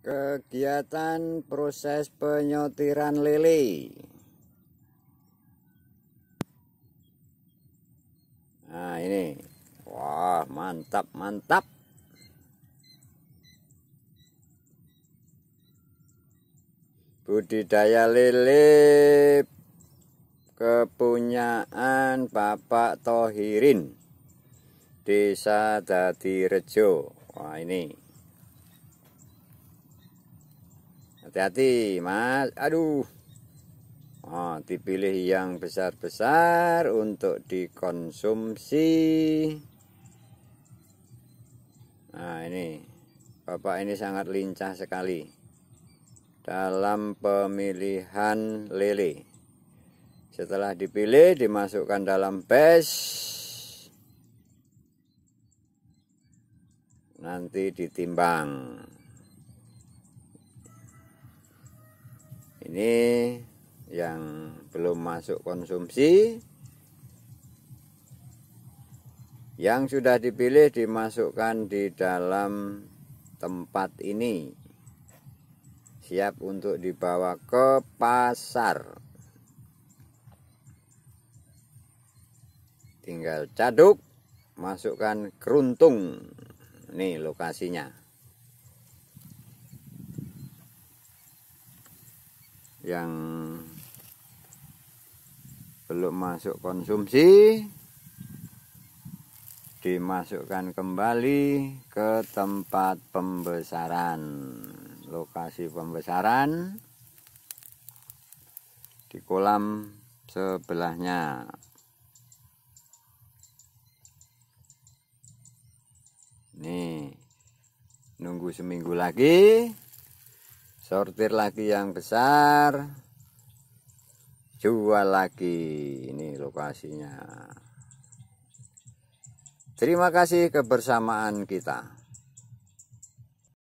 kegiatan proses penyotiran lele nah ini wah mantap mantap budidaya lele kepunyaan Bapak Tohirin Desa Dadirejo wah ini Hati-hati, Mas. Aduh. Oh, dipilih yang besar-besar untuk dikonsumsi. Nah, ini. Bapak ini sangat lincah sekali dalam pemilihan lele. Setelah dipilih, dimasukkan dalam pes. Nanti ditimbang. ini yang belum masuk konsumsi yang sudah dipilih dimasukkan di dalam tempat ini siap untuk dibawa ke pasar tinggal caduk masukkan keruntung nih lokasinya yang belum masuk konsumsi dimasukkan kembali ke tempat pembesaran lokasi pembesaran di kolam sebelahnya nih nunggu seminggu lagi sortir lagi yang besar jual lagi ini lokasinya terima kasih kebersamaan kita